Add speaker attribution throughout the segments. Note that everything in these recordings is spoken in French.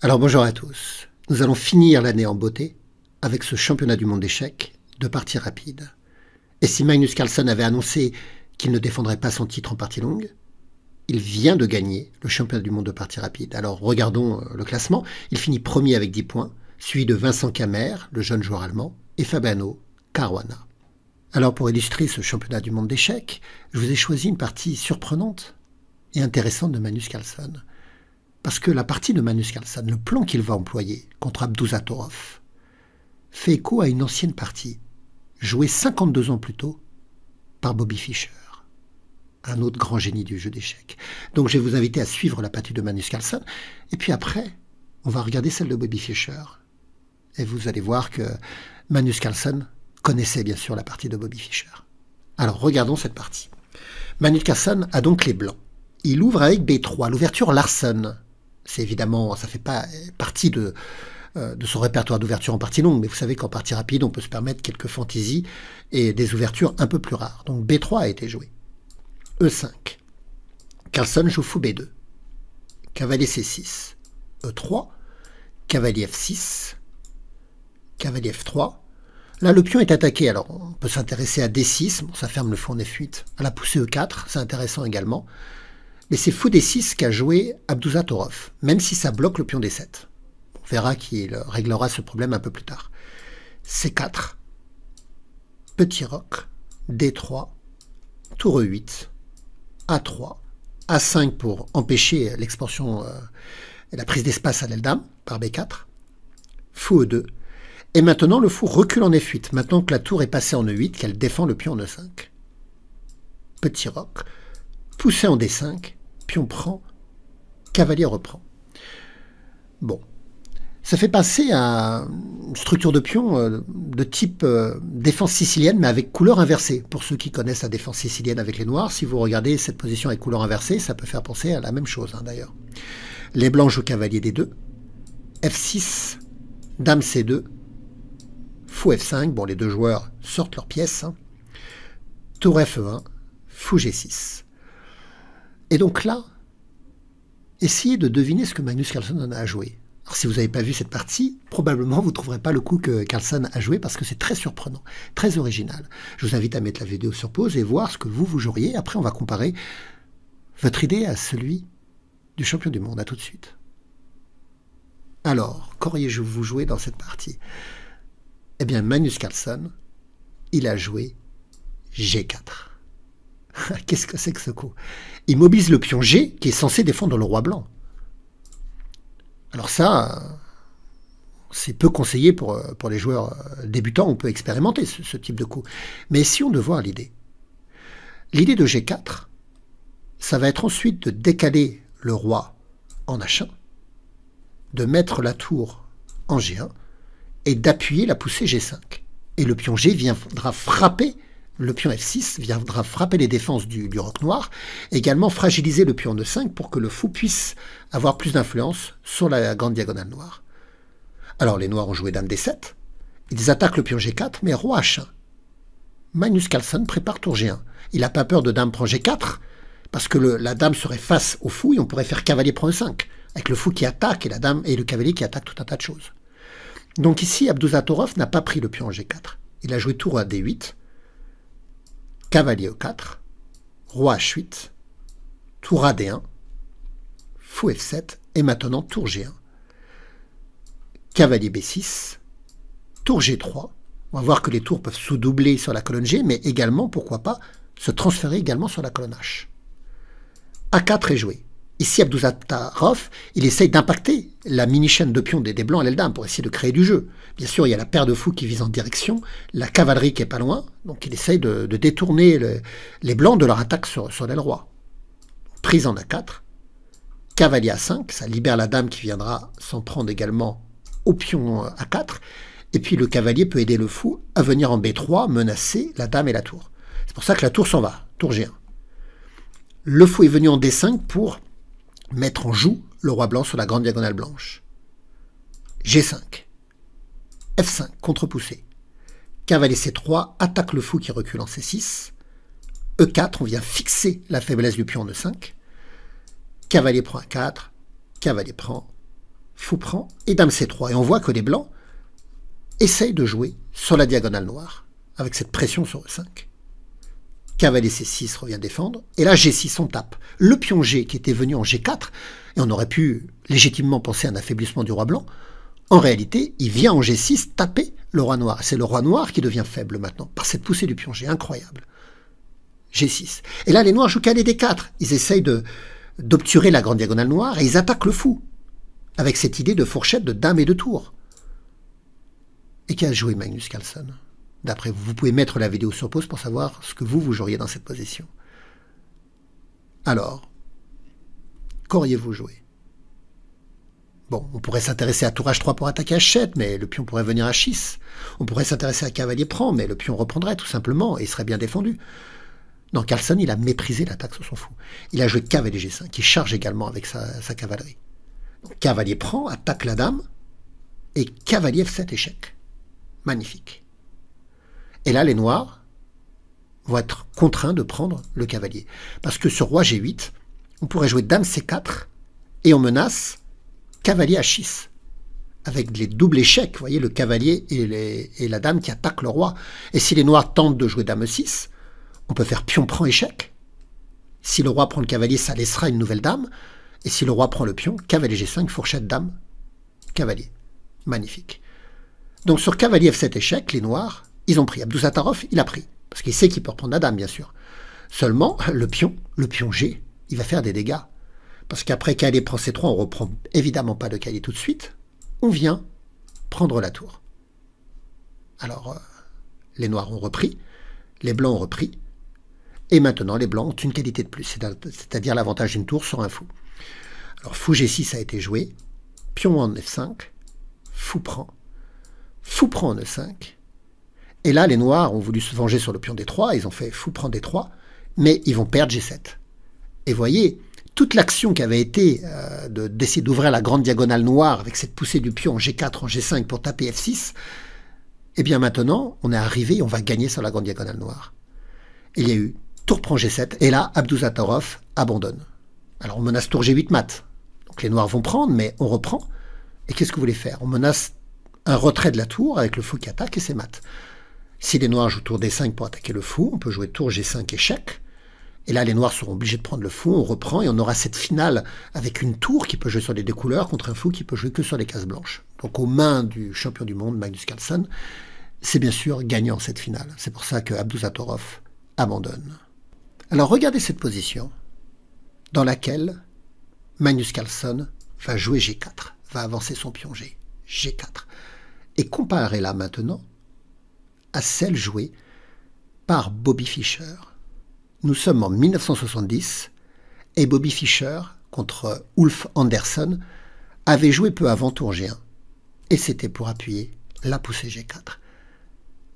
Speaker 1: Alors bonjour à tous. Nous allons finir l'année en beauté avec ce championnat du monde d'échecs de partie rapide. Et si Magnus Carlsen avait annoncé qu'il ne défendrait pas son titre en partie longue, il vient de gagner le championnat du monde de partie rapide. Alors regardons euh, le classement. Il finit premier avec 10 points, suivi de Vincent Kamer, le jeune joueur allemand, et Fabiano Caruana. Alors pour illustrer ce championnat du monde d'échecs, je vous ai choisi une partie surprenante et intéressante de Magnus Carlsen. Parce que la partie de Manus Carlsen, le plan qu'il va employer contre Abdouzatorov, fait écho à une ancienne partie, jouée 52 ans plus tôt par Bobby Fischer, un autre grand génie du jeu d'échecs. Donc je vais vous inviter à suivre la partie de Manus Carlsen, et puis après, on va regarder celle de Bobby Fischer. Et vous allez voir que Manus Carlsen connaissait bien sûr la partie de Bobby Fischer. Alors regardons cette partie. Manus Carlsen a donc les blancs. Il ouvre avec B3, l'ouverture Larsen c'est évidemment, ça fait pas partie euh, de, son répertoire d'ouverture en partie longue, mais vous savez qu'en partie rapide, on peut se permettre quelques fantaisies et des ouvertures un peu plus rares. Donc B3 a été joué. E5. Carlson joue fou B2. Cavalier C6. E3. Cavalier F6. Cavalier F3. Là, le pion est attaqué, alors on peut s'intéresser à D6, ça ferme le fond en F8. À la poussée E4, c'est intéressant également. Mais c'est fou D6 qu'a joué Abdouza Torov, même si ça bloque le pion D7. On verra qu'il réglera ce problème un peu plus tard. C4, petit roc, D3, tour E8, A3, A5 pour empêcher l'expansion euh, et la prise d'espace à dame par B4, fou E2. Et maintenant, le fou recule en F8, maintenant que la tour est passée en E8, qu'elle défend le pion en E5. Petit roc, poussé en D5, Pion prend, cavalier reprend. Bon. Ça fait passer à une structure de pion euh, de type euh, défense sicilienne, mais avec couleur inversée. Pour ceux qui connaissent la défense sicilienne avec les noirs, si vous regardez cette position avec couleur inversée, ça peut faire penser à la même chose hein, d'ailleurs. Les blanches au cavalier D2, F6, dame C2, fou F5. Bon, les deux joueurs sortent leurs pièces. Hein. Tour F1, fou G6. Et donc là, essayez de deviner ce que Magnus Carlsen a joué. Alors, si vous n'avez pas vu cette partie, probablement vous ne trouverez pas le coup que Carlsen a joué parce que c'est très surprenant, très original. Je vous invite à mettre la vidéo sur pause et voir ce que vous, vous joueriez. Après, on va comparer votre idée à celui du champion du monde. À tout de suite. Alors, qu'auriez-je vous joué dans cette partie Eh bien, Magnus Carlsen, il a joué G4. Qu'est-ce que c'est que ce coup Il mobilise le pion G qui est censé défendre le roi blanc. Alors ça, c'est peu conseillé pour, pour les joueurs euh, débutants. On peut expérimenter ce, type de coup. Mais si on de voir l'idée. L'idée de G4, ça va être ensuite de décaler le roi en H1, de mettre la tour en G1 et d'appuyer la poussée G5. Et le pion G viendra frapper le pion F6 viendra frapper les défenses du, roc noir, également fragiliser le pion de 5 pour que le fou puisse avoir plus d'influence sur la grande diagonale noire. Alors les noirs ont joué dame D7, ils attaquent le pion G4, mais roi H1. Magnus Carlsen prépare tour G1. Il n'a pas peur de dame prend G4, parce que la dame serait face au fou et on pourrait faire cavalier prend E5, avec le fou qui attaque et la dame et le cavalier qui attaque tout un tas de choses. Donc ici, Abdouzatorov n'a pas pris le pion G4. Il a joué tour à D8, cavalier E4, roi H8, tour d 1 fou F7 et maintenant tour G1. Cavalier B6, tour G3. On va voir que les tours peuvent se doubler sur la colonne G, mais également, pourquoi pas, se transférer également sur la colonne H. A4 est joué. Ici, Abdouzatarov, il essaye d'impacter la mini-chaîne de pions des, Blancs à dame pour essayer de créer du jeu. Bien sûr, il y a la paire de fous qui vise en direction, la cavalerie qui est pas loin, donc il essaye de, détourner les Blancs de leur attaque sur, sur l'aile roi. Prise en A4, cavalier A5, ça libère la dame qui viendra s'en prendre également au pion A4, et puis le cavalier peut aider le fou à venir en B3, menacer la dame et la tour. C'est pour ça que la tour s'en va, tour G1. Le fou est venu en D5 pour mettre en joue le roi blanc sur la grande diagonale blanche. G5. F5, contre Cavalier C3 attaque le fou qui recule en C6. E4, on vient fixer la faiblesse du pion de 5 Cavalier prend A4, cavalier prend, fou prend et dame C3. Et on voit que les blancs essayent de jouer sur la diagonale noire avec cette pression sur E5. Cavalier C6 revient défendre, et là G6 on tape. Le pion G qui était venu en G4, et on aurait pu légitimement penser à un affaiblissement du roi blanc, en réalité il vient en G6 taper le roi noir. C'est le roi noir qui devient faible maintenant, par cette poussée du pion G, incroyable. G6. Et là les noirs jouent des D4, ils essayent de d'obturer la grande diagonale noire, et ils attaquent le fou, avec cette idée de fourchette de dame et de tour. Et qui a joué Magnus Carlsen D'après vous, vous pouvez mettre la vidéo sur pause pour savoir ce que vous, vous joueriez dans cette position. Alors, qu'auriez-vous joué Bon, on pourrait s'intéresser à tourage 3 pour attaquer à 7 mais le pion pourrait venir à 6. On pourrait s'intéresser à cavalier prend, mais le pion reprendrait tout simplement et serait bien défendu. Dans Carlson, il a méprisé l'attaque sur son fou. Il a joué cavalier G5, qui charge également avec sa, cavalerie. cavalier prend, attaque la dame, et cavalier F7 échec. Magnifique. Et là, les Noirs vont être contraints de prendre le cavalier. Parce que ce roi G8, on pourrait jouer dame C4 et on menace cavalier H6. Avec les doubles échecs, vous voyez, le cavalier et, la dame qui attaquent le roi. Et si les Noirs tentent de jouer dame 6 on peut faire pion prend échec. Si le roi prend le cavalier, ça laissera une nouvelle dame. Et si le roi prend le pion, cavalier G5, fourchette dame, cavalier. Magnifique. Donc sur cavalier F7 échec, les noirs ils ont pris. Abdou il a pris. Parce qu'il sait qu'il peut reprendre la dame, bien sûr. Seulement, le pion, le pion G, il va faire des dégâts. Parce qu'après Calais prend C3, on reprend évidemment pas le Calais tout de suite. On vient prendre la tour. Alors, euh, les noirs ont repris, les blancs ont repris, et maintenant les blancs ont une qualité de plus, c'est-à-dire l'avantage d'une tour sur un fou. Alors, fou G6 a été joué, pion en F5, fou prend, fou prend en E5, et là, les Noirs ont voulu se venger sur le pion D3, ils ont fait fou prendre D3, mais ils vont perdre G7. Et voyez, toute l'action qui avait été euh, de d'essayer d'ouvrir la grande diagonale noire avec cette poussée du pion en G4, en G5 pour taper F6, et eh bien maintenant, on est arrivé, on va gagner sur la grande diagonale noire. Il y a eu tour prend G7, et là, Abdouzatorov abandonne. Alors on menace tour G8 mat. Donc les noirs vont prendre, mais on reprend. Et qu'est-ce que vous voulez faire On menace un retrait de la tour avec le fou qui attaque et c'est mat. Si les noirs jouent tour D5 pour attaquer le fou, on peut jouer tour G5 échec. Et là, les noirs seront obligés de prendre le fou, on reprend et on aura cette finale avec une tour qui peut jouer sur les deux couleurs contre un fou qui peut jouer que sur les cases blanches. Donc aux mains du champion du monde, Magnus Carlsen, c'est bien sûr gagnant cette finale. C'est pour ça que Abdusatorov abandonne. Alors regardez cette position dans laquelle Magnus Carlsen va jouer G4, va avancer son pion G, G4. Et comparez-la maintenant à celle jouée par Bobby Fischer. Nous sommes en 1970 et Bobby Fischer, contre Ulf Anderson, avait joué peu avant tour G1. Et c'était pour appuyer la poussée G4.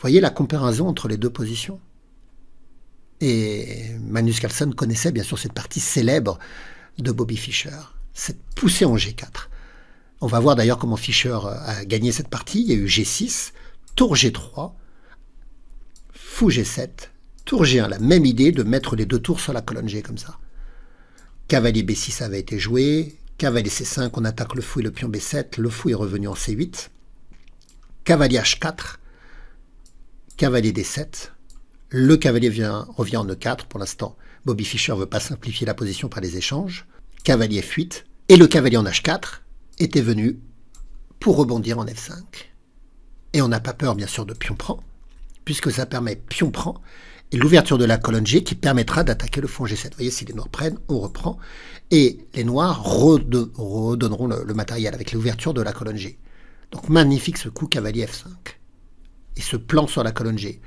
Speaker 1: Voyez la comparaison entre les deux positions Et Magnus Carlsen connaissait bien sûr cette partie célèbre de Bobby Fischer, cette poussée en G4. On va voir d'ailleurs comment Fischer a gagné cette partie. Il y a eu G6, tour G3, fou G7, tour G1, la même idée de mettre les deux tours sur la colonne G comme ça. Cavalier B6 avait été joué, cavalier C5, on attaque le fou et le pion B7, le fou est revenu en C8, cavalier H4, cavalier D7, le cavalier vient, revient en E4, pour l'instant Bobby Fischer ne veut pas simplifier la position par les échanges, cavalier F8, et le cavalier en H4 était venu pour rebondir en F5. Et on n'a pas peur bien sûr de pion prend, puisque ça permet pion prend et l'ouverture de la colonne G qui permettra d'attaquer le fond G7. Vous voyez, si les noirs prennent, on reprend. Et les noirs redonneront le, matériel avec l'ouverture de la colonne G. Donc magnifique ce coup cavalier F5. Et ce plan sur la colonne G.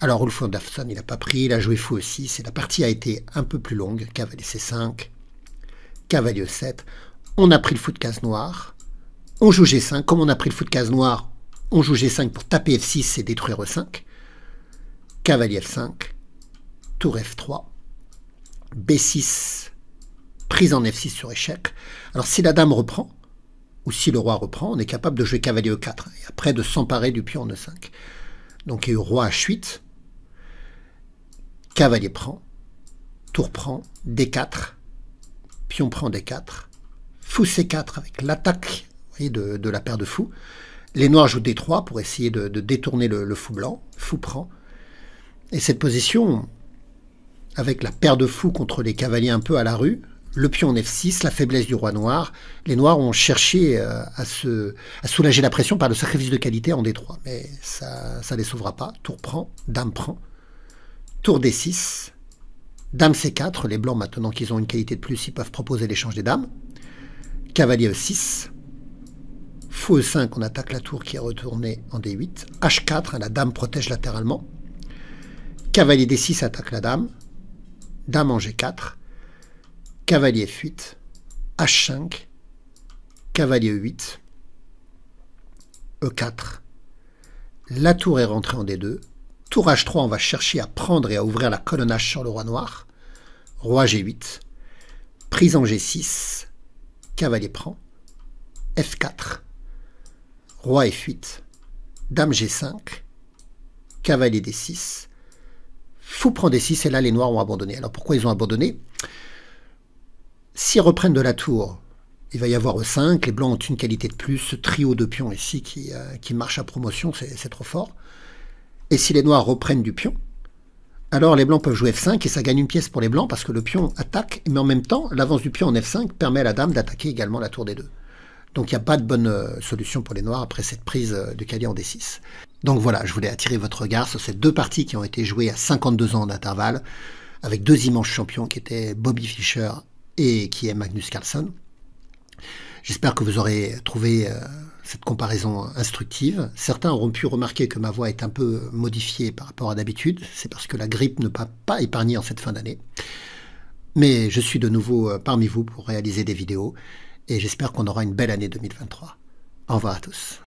Speaker 1: Alors fou Dafson, il n'a pas pris, il a joué fou aussi. La partie a été un peu plus longue. Cavalier C5, cavalier E7. On a pris le fou de case noire. On joue G5. Comme on a pris le fou de case noire, on joue G5 pour taper F6 et détruire E5. Cavalier F5, tour F3, B6, prise en F6 sur échec. Alors si la dame reprend, ou si le roi reprend, on est capable de jouer cavalier E4, hein, et après de s'emparer du pion en E5. Donc il y a eu roi H8, cavalier prend, tour prend, D4, pion prend D4, fou C4 avec l'attaque de, de la paire de fous. Les Noirs jouent D3 pour essayer de, détourner le, fou blanc, fou prend. Et cette position, avec la paire de fous contre les cavaliers un peu à la rue, le pion en F6, la faiblesse du roi noir, les Noirs ont cherché euh, à, à soulager la pression par le sacrifice de qualité en D3. Mais ça ne les sauvera pas. Tour prend, dame prend, tour D6, dame C4. Les Blancs, maintenant qu'ils ont une qualité de plus, ils peuvent proposer l'échange des dames. Cavalier E6, Fou 5 on attaque la tour qui est retournée en D8. H4, hein, la dame protège latéralement. Cavalier D6 attaque la dame. Dame en G4. Cavalier F8. H5. Cavalier E8. E4. La tour est rentrée en D2. Tour H3, on va chercher à prendre et à ouvrir la colonne H sur le roi noir. Roi G8. Prise en G6. Cavalier prend. F4. Roi F8, Dame G5, Cavalier D6, Fou prend D6 et là les Noirs ont abandonné. Alors pourquoi ils ont abandonné S'ils reprennent de la tour, il va y avoir E5, les Blancs ont une qualité de plus, ce trio de pions ici qui, euh, qui marche à promotion, c'est trop fort. Et si les Noirs reprennent du pion, alors les blancs peuvent jouer F5 et ça gagne une pièce pour les blancs parce que le pion attaque, mais en même temps, l'avance du pion en F5 permet à la dame d'attaquer également la tour des deux. Donc il n'y a pas de bonne euh, solution pour les Noirs après cette prise euh, du Cali en D6. Donc voilà, je voulais attirer votre regard sur ces deux parties qui ont été jouées à 52 ans d'intervalle, avec deux immenses champions qui étaient Bobby Fischer et qui est Magnus Carlsen. J'espère que vous aurez trouvé euh, cette comparaison instructive. Certains auront pu remarquer que ma voix est un peu modifiée par rapport à d'habitude. C'est parce que la grippe ne m'a pas épargner en cette fin d'année. Mais je suis de nouveau parmi vous pour réaliser des vidéos et j'espère qu'on aura une belle année 2023. Au revoir à tous.